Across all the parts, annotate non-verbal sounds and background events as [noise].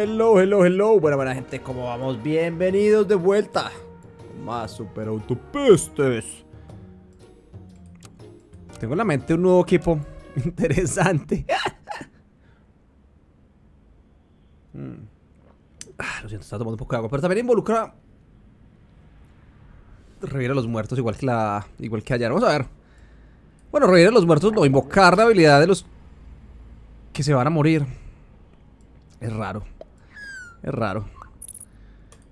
Hello, hello, hello. Bueno, buena gente, ¿cómo vamos? Bienvenidos de vuelta. Más super Tengo en la mente un nuevo equipo [laughs] interesante. Mm. Ah, lo siento, estaba tomando un poco de agua. Pero también involucra. Revivir a los muertos igual que la. Igual que ayer. Vamos a ver. Bueno, revivir a los muertos no, invocar la habilidad de los. que se van a morir. Es raro. Es raro.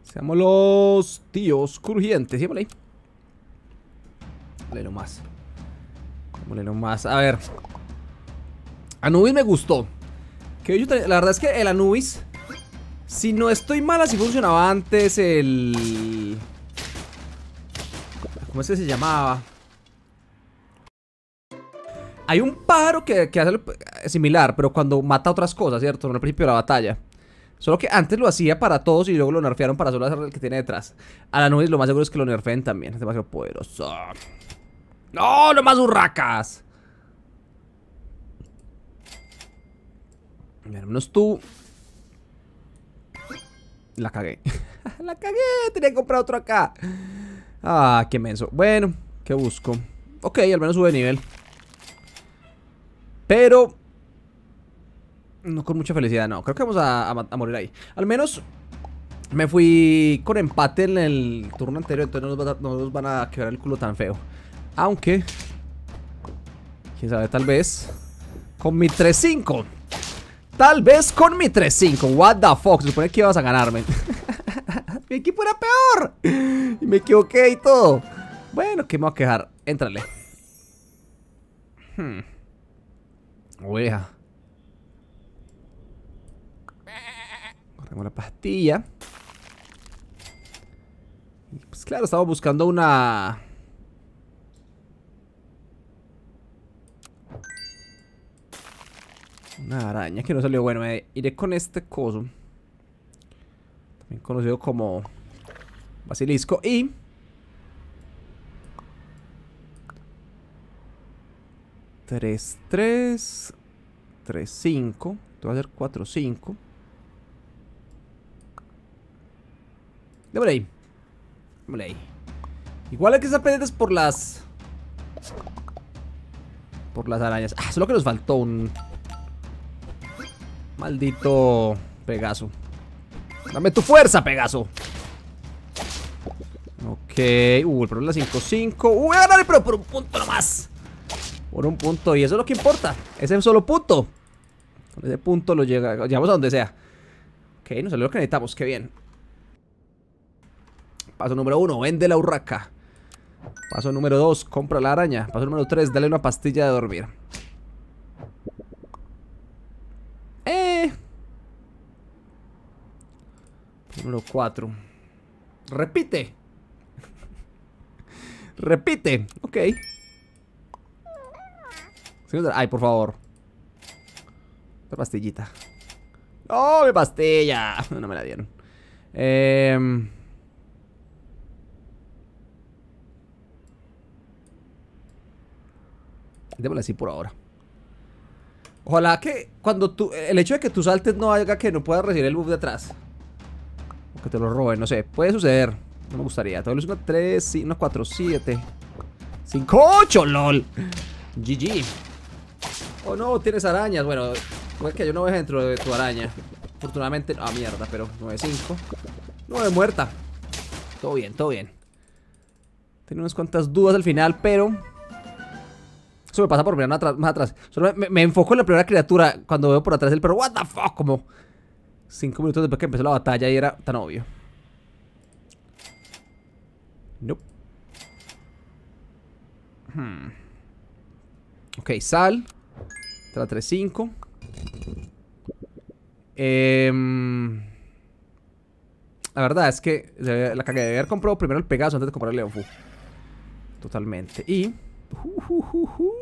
Seamos los tíos crujientes. Llévale ahí. más, nomás. no nomás. A ver. Anubis me gustó. Que la verdad es que el Anubis. Si no estoy mal, así funcionaba antes el. ¿Cómo es que se llamaba? Hay un pájaro que, que hace similar, pero cuando mata otras cosas, ¿cierto? No al principio de la batalla. Solo que antes lo hacía para todos y luego lo nerfearon para solo hacer el que tiene detrás. A la nube lo más seguro es que lo nerfeen también. Es demasiado poderoso. ¡No! ¡No más burracas! Menos tú. La cagué. [laughs] la cagué. Tenía que comprar otro acá. Ah, qué menso. Bueno, ¿qué busco? Ok, al menos sube de nivel. Pero no con mucha felicidad, no. Creo que vamos a, morir ahí. Al menos me fui con empate en el turno anterior, entonces no nos, van a quedar el culo tan feo. Aunque, quién sabe, tal vez con mi 3-5. Tal vez con mi 3-5. What the fuck, se supone que ibas a ganarme. [laughs] mi equipo era peor. Y me equivoqué y todo. Bueno, que me voy a quejar. Éntrale. Hmm. Oveja. Tengo la pastilla. pues claro, estamos buscando una... Una araña que no salió. Bueno, iré con este coso. También conocido como basilisco. Y... 3, 3 3, 5. Te va a hacer 4, 5. ahí. ahí. Igual hay que estar pendientes por las... Por las arañas. Ah, solo que nos faltó un... Maldito Pegaso. Dame tu fuerza, Pegaso. Ok. Uh, el problema es 5-5. Uh, voy a pero por un punto nomás. Por un punto. Y eso es lo que importa. Ese solo punto. Con ese punto lo llega, llegamos a donde sea. Ok, nos salió lo que necesitamos. Qué bien. Paso número uno, vende la urraca. Paso número dos, compra la araña. Paso número tres, dale una pastilla de dormir. Eh. Número cuatro. Repite. [laughs] Repite. Ok. Ay, por favor. La pastillita. ¡Oh, mi pastilla! [laughs] No me la dieron. Eh... Démosle así por ahora. Ojalá que cuando tú... El hecho de que tú saltes no haga que no puedas recibir el buff de atrás. O que te lo roben, no sé. Puede suceder. No me gustaría. Todavía es una 3, una 4, 7. 5, 8, LOL. GG. Oh no, tienes arañas. Bueno, es pues que yo no ves dentro de tu araña. Afortunadamente... Ah, mierda, pero 9, 5. 9 muerta. Todo bien, todo bien. Tenía unas cuantas dudas al final, pero me pasa por mirar atrás, más atrás. Solo me, me, enfoco en la primera criatura cuando veo por atrás el perro. ¿What the fuck? Como cinco minutos después que empezó la batalla y era tan obvio. Nope. Hmm. Ok, sal. Tra 3 Eh, la verdad es que la cagué de haber comprado primero el Pegaso antes de comprar el Leonfu. Totalmente. Y. Uh, uh, uh, uh.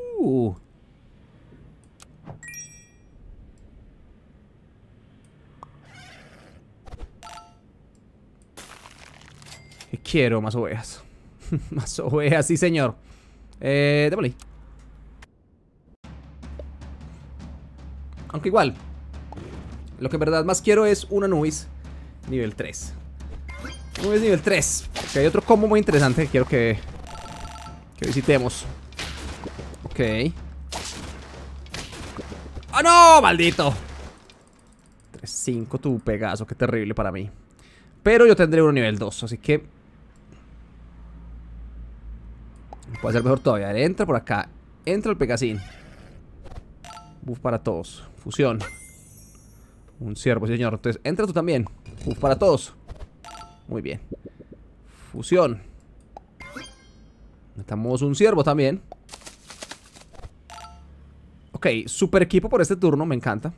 Quiero más ovejas. [laughs] más ovejas, sí señor. Eh, Aunque igual. Lo que en verdad más quiero es una Nubis nivel 3. Nubis nivel 3. que hay otro combo muy interesante que quiero que, que visitemos. Ok. ¡Ah, no! ¡Maldito! 3-5 tu Pegaso, qué terrible para mí. Pero yo tendré uno nivel 2, así que... Puede ser mejor todavía. entra por acá. Entra el Pegasín. Buff para todos. Fusión. Un ciervo, señor. Entonces, entra tú también. Buff para todos. Muy bien. Fusión. Necesitamos un ciervo también. Ok, super equipo por este turno, me encanta.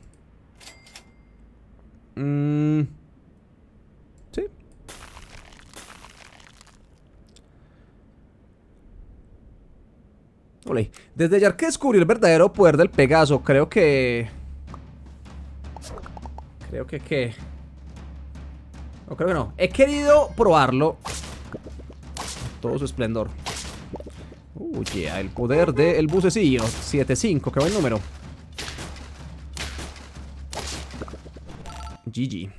Mmm sí. Olé. Desde ya que descubrí el verdadero poder del Pegaso, creo que... Creo que que... No, creo que no. He querido probarlo. Todo su esplendor. Uy ya el poder del bucecillo 7-5, que buen número GG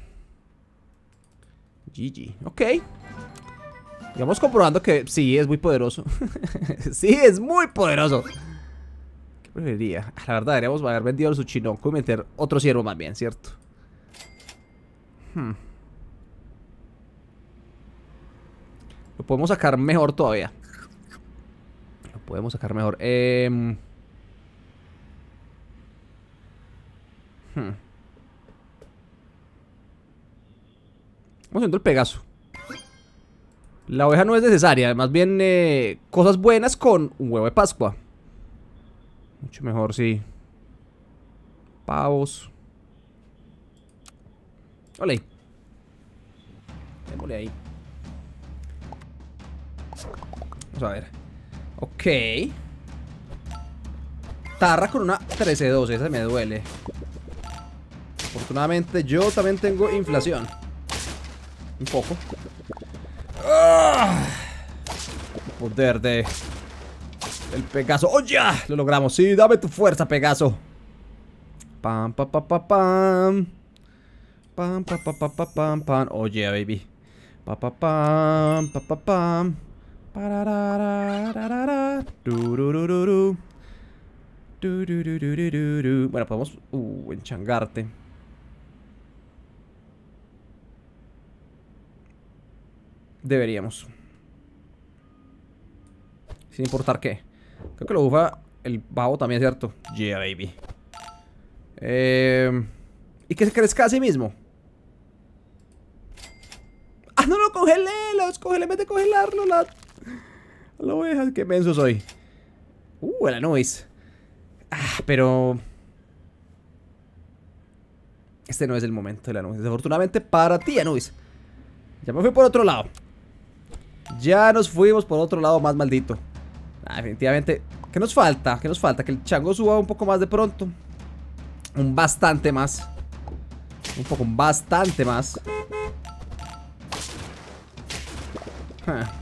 GG, ok y vamos comprobando que sí, es muy poderoso [laughs] Sí, es muy poderoso ¿Qué preferiría? Ah, la verdad, deberíamos haber vendido el Suchinoku y meter otro ciervo más bien, ¿cierto? Hmm. Lo podemos sacar mejor todavía podemos sacar mejor. Eh... Vamos el Pegaso. La oveja no es necesaria, más bien eh, cosas buenas con un huevo de Pascua. Mucho mejor, sí. Pavos. Ole. Démosle ahí. Vamos a ver. Ok. Tarra con una 13-12, esa me duele. Afortunadamente yo también tengo inflación. Un poco. Ah. Poder de... El Pegaso. ¡Oh, ya! Lo logramos. Sí, dame tu fuerza, Pegaso. Pam, pam, pam, pam, pam. Pam, pam, pam, pam, pam, pam. Oh, baby. Pam, pam, pam, pam, pam, pam. Bueno, podemos... Uh, enchangarte. Deberíamos. Sin importar qué. Creo que lo bufa el bajo también, ¿cierto? Yeah, baby. Eh, y que se crezca a sí mismo. ¡Ah, no no, congelé! ¡Los congelé! ¡Mete congelarlo! ¡La lo oveja, que menso soy. Uh, el la Ah, pero... Este no es el momento de la noise. Desafortunadamente para ti, Anubis. Ya me fui por otro lado. Ya nos fuimos por otro lado más maldito. Ah, definitivamente. ¿Qué nos falta? ¿Qué nos falta? Que el chango suba un poco más de pronto. Un bastante más. Un poco, un bastante más. Ah.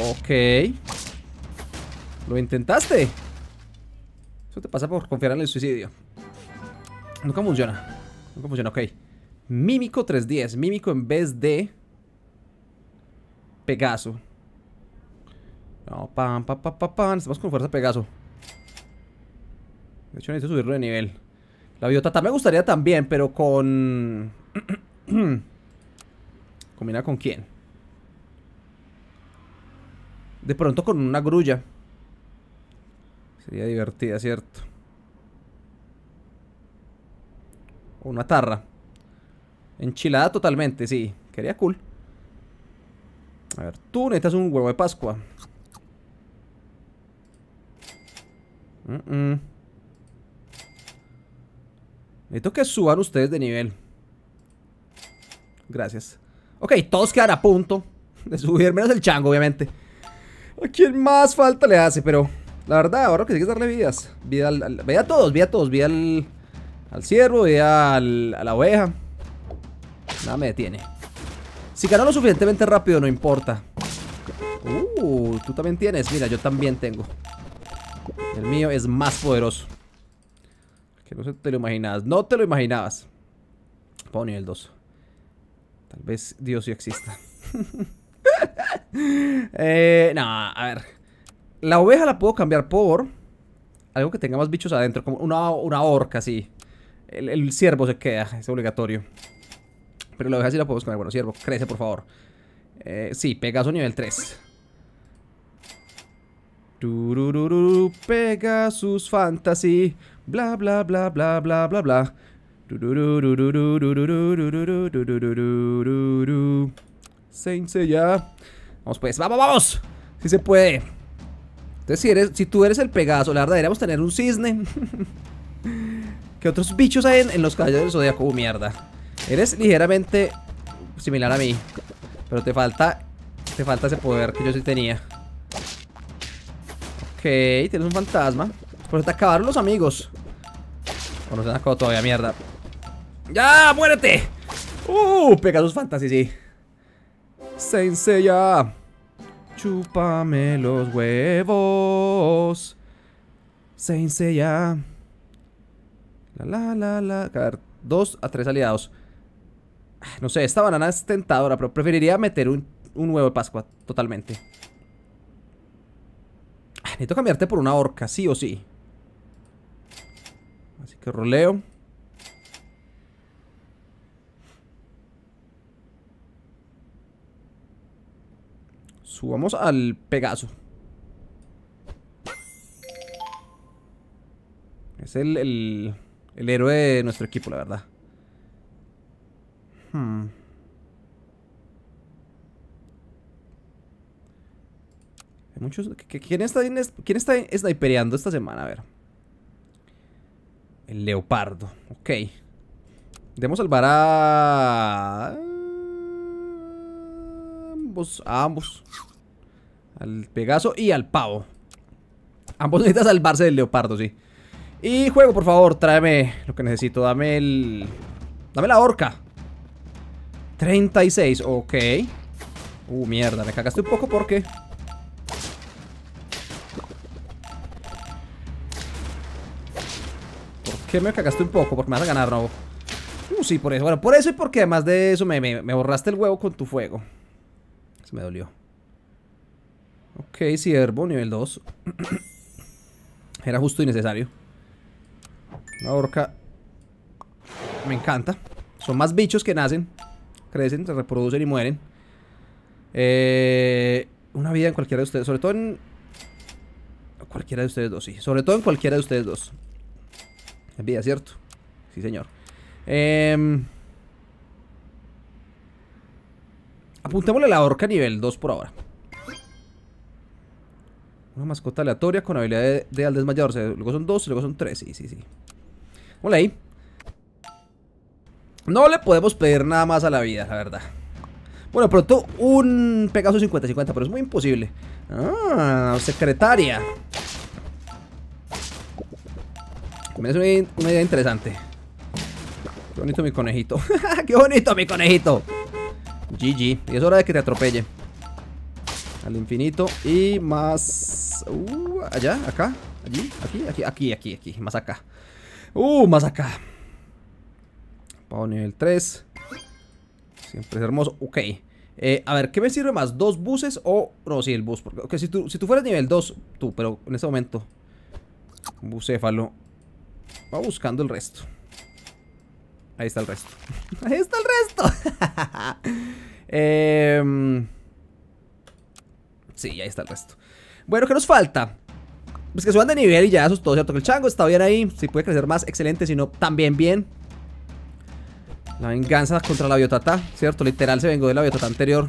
Ok. Lo intentaste. Eso te pasa por confiar en el suicidio. Nunca funciona. Nunca funciona, ok. Mímico 310. Mímico en vez de... Pegaso. No, pam, pam, pam, pam, pam. Estamos con fuerza Pegaso. De hecho, necesito subirlo de nivel. La biotata me gustaría también, pero con... [clears throat] ¿Combina con quién? De pronto con una grulla. Sería divertida, ¿cierto? O una tarra. Enchilada totalmente, sí. Quería cool. A ver, tú necesitas un huevo de pascua. Necesito que suban ustedes de nivel. Gracias. Ok, todos quedan a punto de [laughs] subir, menos el chango, obviamente. ¿A quién más falta le hace? Pero la verdad, ahora que sí que darle vidas. Vida, al, a todos, vida a todos. Vida al, al ciervo, vida a la oveja. Nada me detiene. Si ganó lo suficientemente rápido, no importa. Uh, tú también tienes. Mira, yo también tengo. El mío es más poderoso. Que no te lo imaginabas. No te lo imaginabas. Pongo nivel 2. Tal vez Dios sí exista. [laughs] eh, no, a ver. La oveja la puedo cambiar por algo que tenga más bichos adentro, como una, una orca, sí. El, ciervo se queda, es obligatorio. Pero la oveja sí la podemos cambiar. Bueno, ciervo, crece, por favor. Eh, sí, Pegaso nivel 3. pega sus Fantasy. Bla, bla, bla, bla, bla, bla, bla. Saint Seiya pues, vamos, vamos. Si se puede. Entonces, si, eres, si tú eres el Pegaso, la verdad, deberíamos tener un cisne. [laughs] ¿Qué otros bichos hay en, los caballos de zodiaco? Uh, mierda. Eres ligeramente similar a mí. Pero te falta. Te falta ese poder que yo sí tenía. Ok, tienes un fantasma. eso te acabaron los amigos. O no se han acabado todavía, mierda. ¡Ya! ¡Muérete! ¡Uh! Pegasus Fantasy, sí. Senseiya. Chúpame los huevos. Senseiya. La la la la. A dos a tres aliados. Ah, no sé, esta banana es tentadora, pero preferiría meter un, un huevo de Pascua totalmente. Ah, necesito cambiarte por una orca, sí o sí. Así que roleo. Subamos al Pegaso. Es el, el, héroe de nuestro equipo, la verdad. Hmm. Hay muchos... ¿Quién está, ¿Quién está esta semana? A ver. El leopardo. Ok. Debemos salvar a... Ambos. A ambos. Al Pegaso y al Pavo. Ambos [laughs] necesitan salvarse del leopardo, sí. Y juego, por favor, tráeme lo que necesito. Dame el... Dame la horca. 36, ok. Uh, mierda, me cagaste un poco porque... ¿Por qué me cagaste un poco? Porque me vas a ganar, ¿no? Uh, sí, por eso. Bueno, por eso y porque además de eso me, me borraste el huevo con tu fuego. Se me dolió. Ok, siervo, nivel 2. [clears throat] Era justo y necesario. La orca. Me encanta. Son más bichos que nacen, crecen, se reproducen y mueren. Eh, una vida en cualquiera de ustedes, sobre todo en... Cualquiera de ustedes dos, sí. Sobre todo en cualquiera de ustedes dos. Es vida, ¿cierto? Sí, señor. Eh, apuntémosle a la orca nivel 2 por ahora. Una mascota aleatoria con habilidad de, al desmayador. luego son dos luego son tres. Sí, sí, sí. Hola ahí. No le podemos pedir nada más a la vida, la verdad. Bueno, pronto un Pegaso 50-50, pero es muy imposible. Ah, secretaria. Me una, una idea interesante. Qué bonito mi conejito. [laughs] Qué bonito mi conejito. GG. Y es hora de que te atropelle. Al infinito y más... Uh, allá, acá, allí, aquí, aquí, aquí, aquí, aquí, más acá. Uh, más acá. Pago nivel 3. Siempre es hermoso. Ok. Eh, a ver, ¿qué me sirve más? ¿Dos buses o...? No, sí, el bus. Porque si, tú, si tú fueras nivel 2, tú, pero en este momento... Bucéfalo. Va buscando el resto. Ahí está el resto. [laughs] Ahí está el resto. [laughs] eh... Sí, ahí está el resto. Bueno, ¿qué nos falta? Pues que suban de nivel y ya eso es todo, ¿cierto? Que el chango está bien ahí. Si puede crecer más, excelente. Si no, también bien. La venganza contra la biotata, ¿cierto? Literal se vengo de la biotata anterior.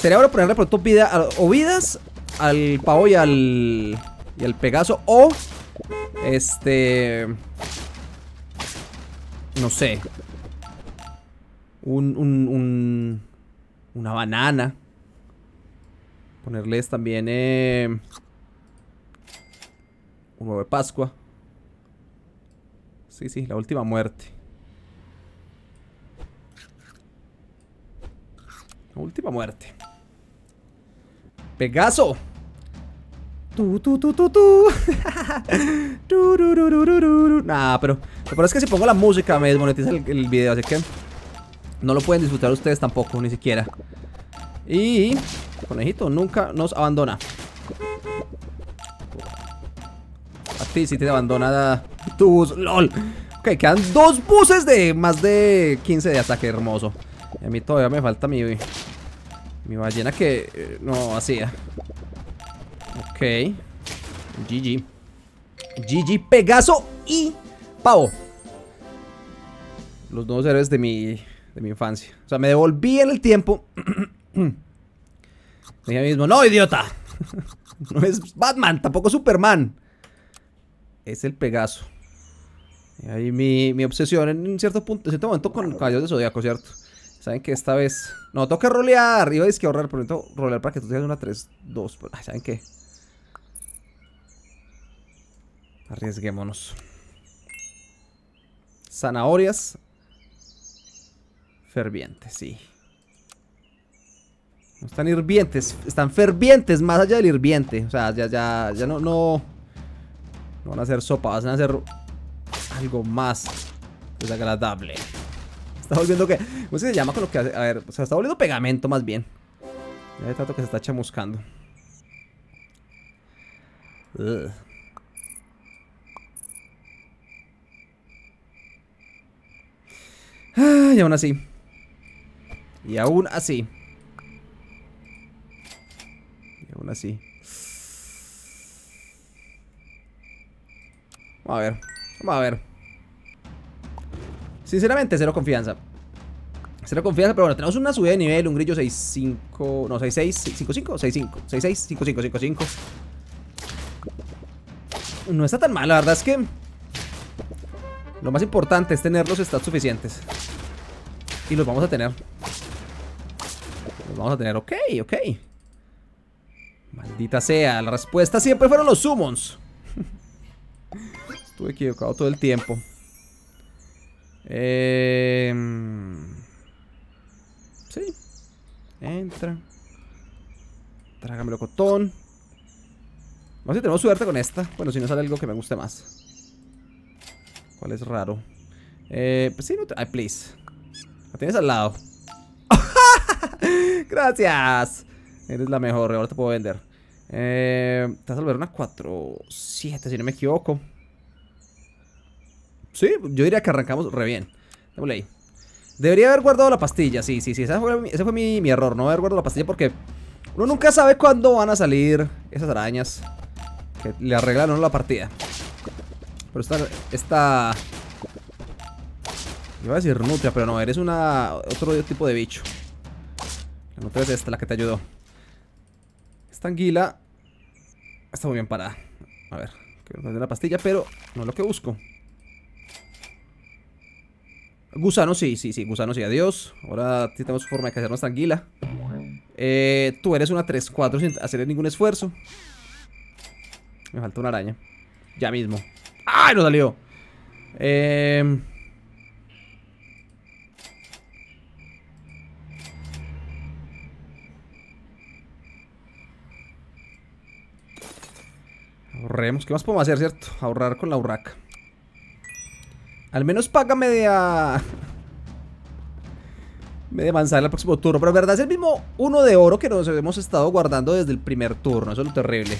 Sería bueno ponerle pronto vida o vidas al pavo y al, y al pegaso. O, este... No sé. Un, un, un, una banana. Ponerles también eh, un huevo de Pascua. Sí, sí, la última muerte. La última muerte. Pegaso. Tu, tu, tu, tu, tu. [laughs] nah, pero lo que si pongo la música me desmonetiza el, el video, así que no lo pueden disfrutar ustedes tampoco, ni siquiera. Y conejito nunca nos abandona. A ti sí te abandonada tu bus. ¡Lol! Ok, quedan dos buses de más de 15 de ataque hermoso. Y a mí todavía me falta mi... Mi ballena que... Eh, no, hacía. Ok. GG. GG, Pegaso y Pavo. Los dos héroes de mi, de mi infancia. O sea, me devolví en el tiempo [clears throat] Mm. Ella mismo, no, idiota. [laughs] No es Batman, tampoco Superman. Es el Pegaso. Y ahí mi, obsesión en cierto punto, en cierto momento con caballos de Zodíaco, ¿cierto? Saben que esta vez... No, toca rolear. Iba a que ahorrar, pero necesito rolear para que tú tengas una 3-2. Pues, ¿Saben qué? Arriesguémonos. Zanahorias. Ferviente, sí. Están hirvientes, están fervientes, más allá del hirviente. O sea, ya, ya, ya no, no... van a hacer sopa, van a hacer algo más desagradable. Está viendo que... ¿Cómo se llama con lo que A ver, o sea, está volviendo pegamento más bien. Ya de tanto que se está chamuscando. Ah, y aún así. Y aún así aún así. Vamos a ver. Vamos a ver. Sinceramente, cero confianza. Cero confianza, pero bueno, tenemos una subida de nivel, un grillo 6-5, no, 6-6, 5-5, 6-5, 6-6, 5-5, 5-5. No está tan mal, la verdad es que lo más importante es tener los stats suficientes. Y los vamos a tener. Los vamos a tener, ok, ok. Maldita sea, la respuesta siempre fueron los summons. Estuve equivocado todo el tiempo. Eh, sí. Entra. Trágamelo cotón. Vamos a si tenemos suerte con esta. Bueno, si no sale algo que me guste más. ¿Cuál es raro? Eh, pues sí, no te... Ay, please. La tienes al lado. [laughs] Gracias. Eres la mejor. Ahora te puedo vender. Eh, volver una 4-7, si no me equivoco. Sí, yo diría que arrancamos re bien. Démosle ahí. Debería haber guardado la pastilla, sí, sí, sí. Ese fue, mi, error, no haber guardado la pastilla porque uno nunca sabe cuándo van a salir esas arañas que le arreglaron la partida. Pero esta... esta... Iba a decir nutria, pero no, eres una otro tipo de bicho. La nutria es esta, la que te ayudó. Esta anguila Está muy bien parada. A ver, quiero la pastilla, pero no es lo que busco. Gusano, sí, sí, sí, gusano, sí, adiós. Ahora tenemos forma de casarnos tranquila. Eh, tú eres una 3-4 sin hacer ningún esfuerzo. Me falta una araña. Ya mismo. ¡Ay, no salió! Eh, Ahorremos. ¿Qué más podemos hacer, cierto? Ahorrar con la urraca. Al menos paga media... media manzana el próximo turno. Pero en verdad es el mismo uno de oro que nos hemos estado guardando desde el primer turno. Eso es lo terrible.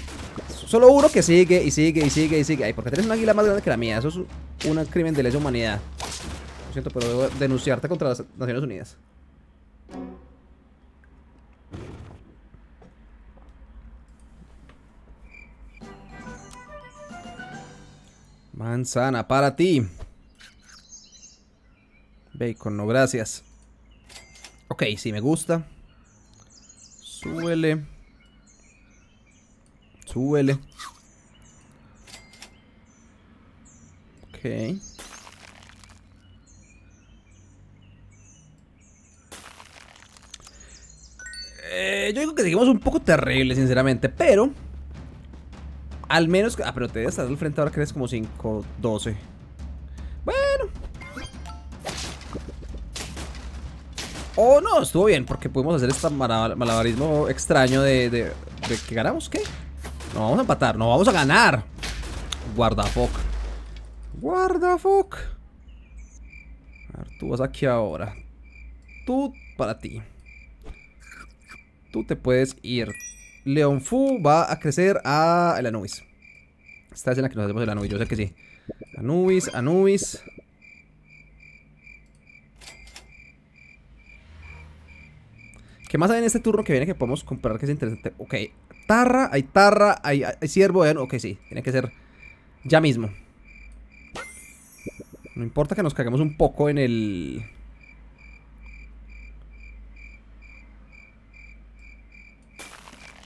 Solo uno que sigue y sigue y sigue y sigue. Ay, porque tienes una águila más grande que la mía. Eso es un crimen de lesa humanidad. Lo siento, pero debo denunciarte contra las Naciones Unidas. Manzana para ti. Bacon, no gracias. Ok, sí me gusta. Súbele. Súbele. Ok. Eh, yo digo que seguimos un poco terrible, sinceramente, pero al menos... Ah, pero te debes estar al frente ahora que eres como 5, 12. Bueno. Oh, no, estuvo bien, porque pudimos hacer este malabarismo extraño de, de, de que ganamos, ¿qué? No vamos a empatar, no vamos a ganar. Guardafoc. Guardafoc. A ver, tú vas aquí ahora. Tú para ti. Tú te puedes ir. León Fu va a crecer a el Anubis. Esta es la que nos hacemos el Anubis, yo sé que sí. Anubis, Anubis. ¿Qué más hay en este turno que viene que podemos comprar que es interesante? Ok, Tarra, hay Tarra, hay, siervo, Ciervo, ok, sí, tiene que ser ya mismo. No importa que nos caguemos un poco en el...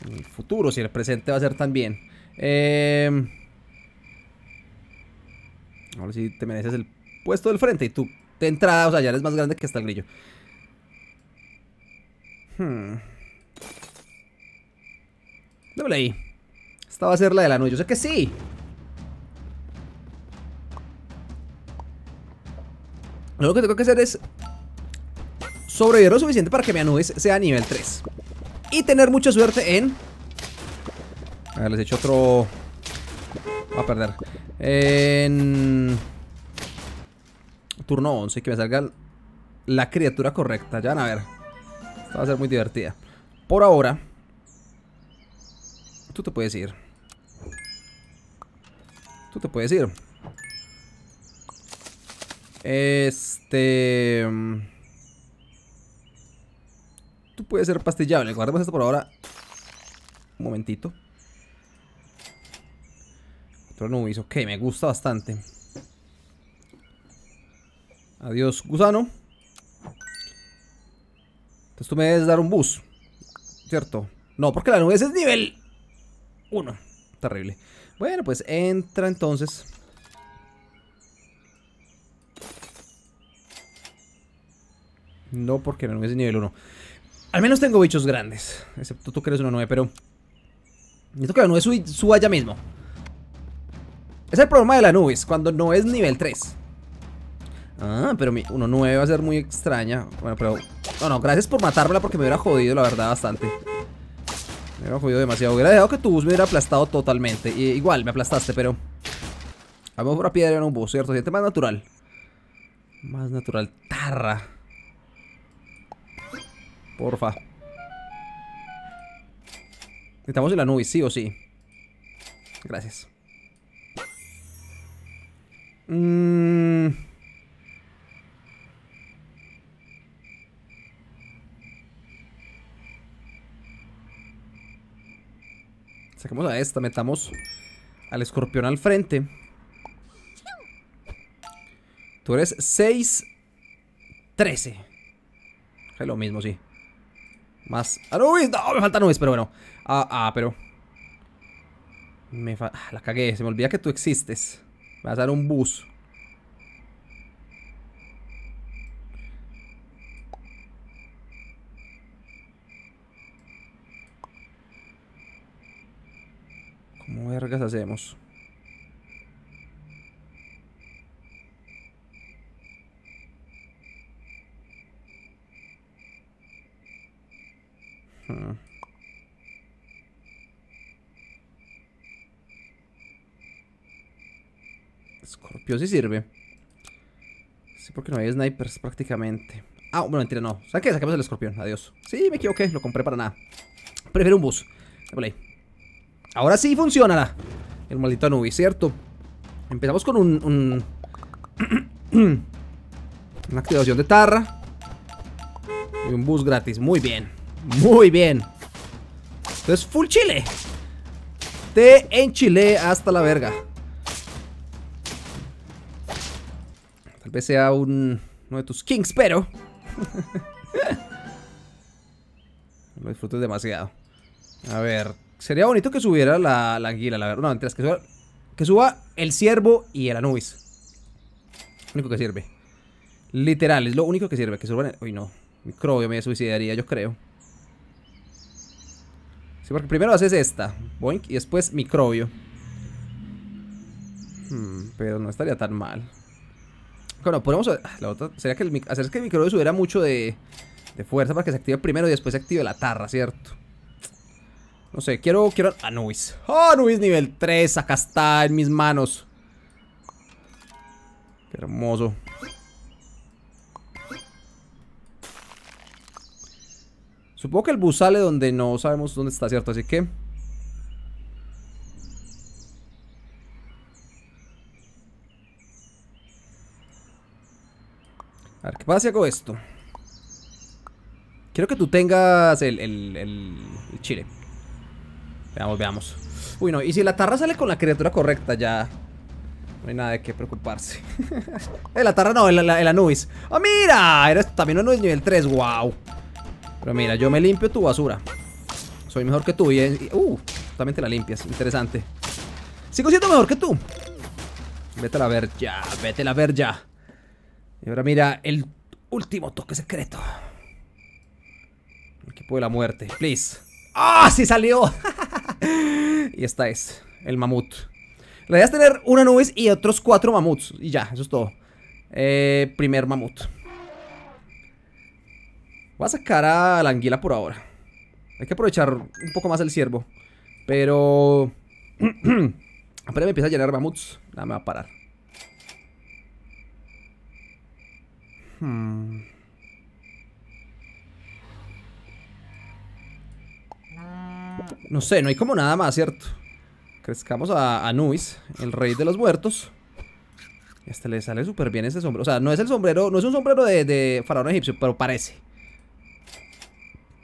el futuro, si el presente va a ser tan bien. Eh, em, ahora sí te mereces el puesto del frente y tú entrada, o sea, ya eres más grande que hasta el grillo. Hmm. Doble ahí. Esta va a ser la de la nube Yo sé que sí. Lo que tengo que hacer es sobrevivir lo suficiente para que mi Anubis sea nivel 3. Y tener mucha suerte en... A ver, les he hecho otro... Va a perder. En... Turno 11, que me salga la criatura correcta. Ya van a ver. va a ser muy divertida. Por ahora... Tú te puedes ir. Tú te puedes ir. Este... Mm, tú puedes ser pastillable. Guardemos esto por ahora. Un momentito. Otro nubis. Ok, me gusta bastante. Adiós, gusano. Entonces tú me debes dar un bus. ¿Cierto? No, porque la nube es nivel 1. Terrible. Bueno, pues entra entonces. No, porque la nube es nivel 1. Al menos tengo bichos grandes. Excepto tú que eres una 9, pero... Necesito que la nube suba, ya mismo. Es el problema de la nubes cuando no es nivel 3. Ah, pero mi 1-9 va a ser muy extraña. Bueno, pero... No, no, gracias por matármela porque me hubiera jodido, la verdad, bastante. Me hubiera jodido demasiado. Hubiera dejado que tu bus me hubiera aplastado totalmente. igual, me aplastaste, pero... A lo mejor piedra era un bus, ¿cierto? Siente más natural. Más natural. Tarra. Porfa. Estamos en la nube, sí o sí. Gracias. Mmm. Saquemos a esta, metamos al escorpión al frente. Tú eres 6, 13. Es lo mismo, sí. Más Anubis. Ah, no, me falta Anubis, pero bueno. Ah, ah, pero. Me fa... ah, la cagué. Se me olvida que tú existes. Me vas a dar un bus. ¿Cómo vergas hacemos? Scorpio sirve. Sí, porque no hay snipers prácticamente. Ah, bueno, mentira, no. ¿Sabes qué? el escorpión. Adiós. Sí, me equivoqué. Lo compré para nada. Prefiero un bus. Ahora sí funciona el maldito Anubis, ¿cierto? Empezamos con un... un [clears throat] una activación de Tarra. Y un bus gratis. Muy bien. Muy bien. es full chile. Te Chile hasta la verga. Tal vez sea un, uno de tus kings, pero... [laughs] Lo disfruté demasiado. A ver, sería bonito que subiera la, la anguila, la verdad. No, mientras que suba, que suba el ciervo y el anubis. Lo único que sirve. Literal, es lo único que sirve. Que suban. Uy, no. Microbio me suicidaría, yo creo porque primero haces esta, boink, y después microbio. Hmm, pero no estaría tan mal. Bueno, podemos... Ah, que hacer que el microbio subiera mucho de, de fuerza para que se active primero y después se active la tarra, ¿cierto? No sé, quiero... quiero Anubis. ¡Oh, Anubis nivel 3! Acá está en mis manos. Qué hermoso. Supongo que el bus sale donde no sabemos dónde está, ¿cierto? Así que... A ver, ¿qué pasa si hago esto? Quiero que tú tengas el, el, el, chile. Veamos, veamos. Uy, no, y si la tarra sale con la criatura correcta, ya... No hay nada de qué preocuparse. [laughs] Eh, la tarra no, el, Anubis. ¡Ah, ¡Oh, mira! Eres también Anubis nivel 3, wow. Pero mira, yo me limpio tu basura. Soy mejor que tú. Y, uh, también te la limpias. Interesante. Sigo siendo mejor que tú. Vete a la ver ya. Vete a la ver ya. Y ahora mira el último toque secreto. Equipo de la muerte. Please. ¡Ah! ¡Sí salió! [laughs] y esta es. El mamut. La idea es tener una nube y otros cuatro mamuts. Y ya, eso es todo. Eh, primer mamut. Voy a sacar a la anguila por ahora. Hay que aprovechar un poco más el ciervo. Pero... ver, [clears throat] me empieza a llenar mamuts. Nada, me va a parar. Hmm. No sé, no hay como nada más, ¿cierto? Crezcamos a Nuis, el rey de los muertos. Este le sale súper bien ese sombrero. O sea, no es el sombrero, no es un sombrero de faraón egipcio, pero parece.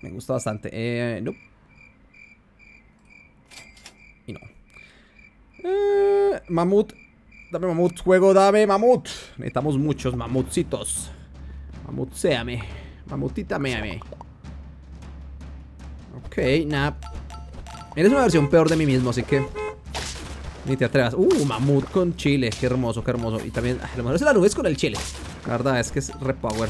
Me gusta bastante. Eh, Y no. Eh, mamut. Dame mamut, juego, dame mamut. Necesitamos muchos mamutcitos. Mamutseame. Mamutita meame. Ok, nap. Eres una versión peor de mí mismo, así que... Ni te atrevas. Uh, mamut con chile. Qué hermoso, qué hermoso. Y también... Ay, ah, lo mejor es la nube con el chile. La verdad es que es repower.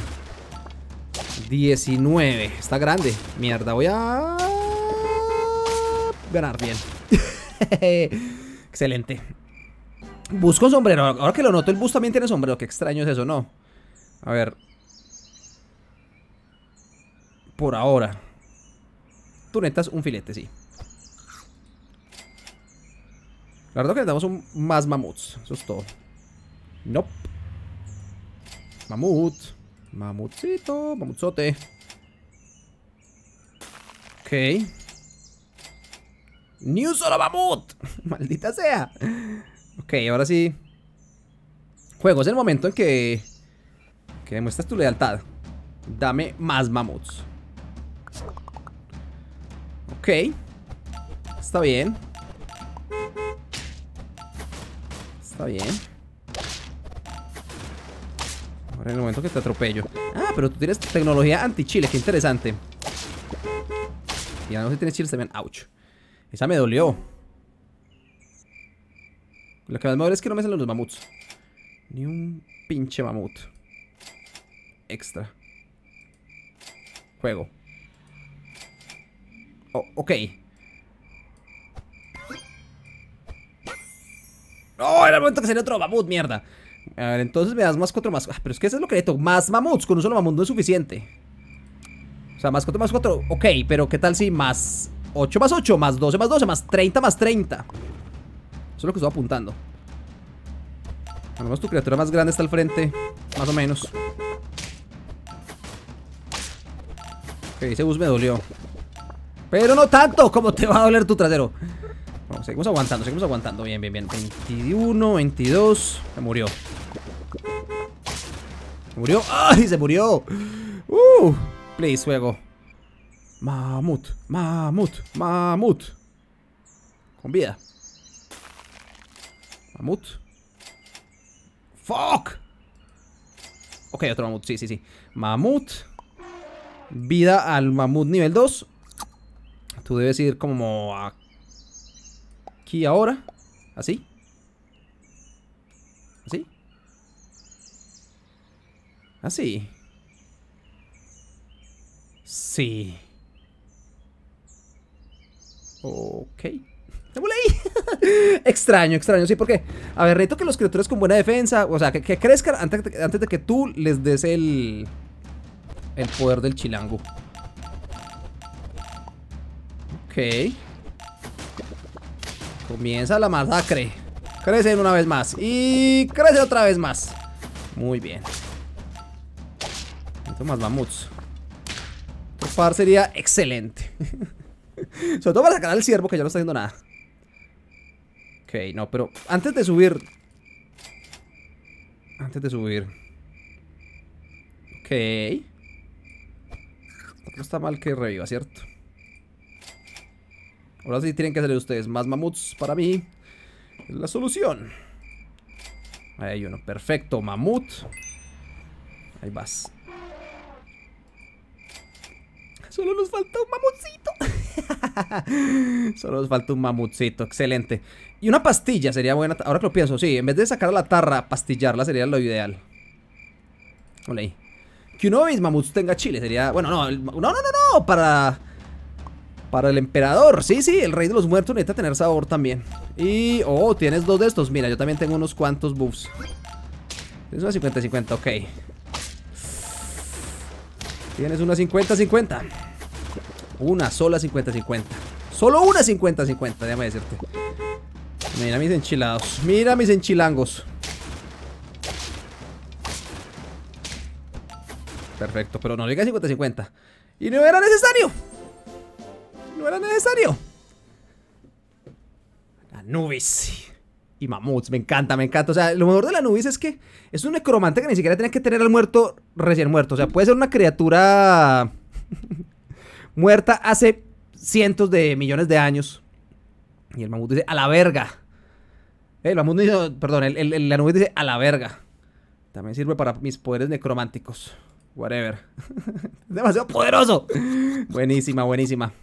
19. Está grande. Mierda, voy a ganar bien. [laughs] Excelente. Busco un sombrero. Ahora que lo noto, el bus también tiene sombrero. Qué extraño es eso, ¿no? A ver. Por ahora. Tú netas un filete, sí. La verdad que necesitamos un, más mamuts. Eso es todo. Nope. Mamut. Mamutcito, mamutzote. Ok. news solo mamut! [laughs] ¡Maldita sea! Ok, ahora sí. Juego, es el momento en que... Que demuestras tu lealtad. Dame más mamuts. Ok. Está bien. Está bien en el momento que te atropello. Ah, pero tú tienes tecnología anti chile qué interesante. Y no sé si tienes chiles también. ¡Auch! Esa me dolió. Lo que más me duele es que no me salen los mamuts. Ni un pinche mamut. Extra. Juego. Oh, ok. ¡Oh! Era el momento que salió otro mamut, mierda. A ver, entonces me das más 4 más... Ah, pero es que eso es lo que le necesito. Más mamuts. Con un solo mamut no es suficiente. O sea, más 4 más 4. Ok, pero ¿qué tal si más 8 más 8, más 12 más 12, más 30 más 30? Eso es lo que estoy apuntando. Al menos tu criatura más grande está al frente. Más o menos. Ok, ese bus me dolió. Pero no tanto como te va a doler tu trasero. Bueno, seguimos aguantando, seguimos aguantando. Bien, bien, bien. 21, 22. me murió. ¿Se murió? [laughs] ¡Ay, se murió! ¡Uh! Please, juego. Mamut, mamut, mamut. Con vida. Mamut. ¡Fuck! Ok, otro mamut, sí, sí, sí. Mamut. Vida al mamut nivel 2. Tú debes ir como aquí ahora. Así. ¿Ah, sí? Sí. Ok. [laughs] extraño, extraño, sí, porque A ver, reto que los criaturas con buena defensa O sea, que, crezcan antes, de, antes de que tú les des el El poder del chilango Ok Comienza la masacre Crecen una vez más Y crecen otra vez más Muy bien más mamuts. par sería excelente. [laughs] Sobre todo para sacar al ciervo que ya no está haciendo nada. Ok, no, pero antes de subir... Antes de subir... Ok. No está mal que reviva, ¿cierto? Ahora sí tienen que salir ustedes más mamuts para mí. Es la solución. Ahí hay uno. Perfecto, mamut. Ahí vas. Solo nos falta un mamutcito. [laughs] Solo nos falta un mamutcito, excelente. Y una pastilla sería buena. Ahora que lo pienso, sí, en vez de sacar a la tarra, pastillarla sería lo ideal. Ole. Que uno de mis mamuts tenga chile sería. Bueno, no, no, no, no, no, para. Para el emperador, sí, sí, el rey de los muertos necesita tener sabor también Y, oh, tienes dos de estos, mira, yo también tengo unos cuantos buffs Es una 50-50, ok Tienes una 50-50. Una sola 50-50. Solo una 50-50, déjame decirte. Mira mis enchilados. Mira mis enchilangos. Perfecto, pero no llega 50-50. Y no era necesario. No era necesario. Anubis y mamuts. Me encanta, me encanta. O sea, lo mejor de la nube es que es un necromante que ni siquiera tiene que tener al muerto recién muerto. O sea, puede ser una criatura [laughs] muerta hace cientos de millones de años. Y el mamut dice, a la verga. Eh, el mamut dice, perdón, el, el, dice, a la verga. También sirve para mis poderes necrománticos. Whatever. [laughs] Demasiado poderoso. buenísima, buenísima.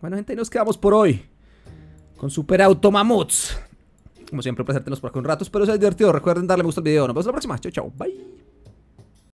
Bueno, gente, nos quedamos por hoy. Con Super Auto Mamuts. Como siempre, placer tenerlos por aquí un rato. Espero haya divertido. Recuerden darle me gusta al video. Nos vemos la próxima. Chao, chao. Bye.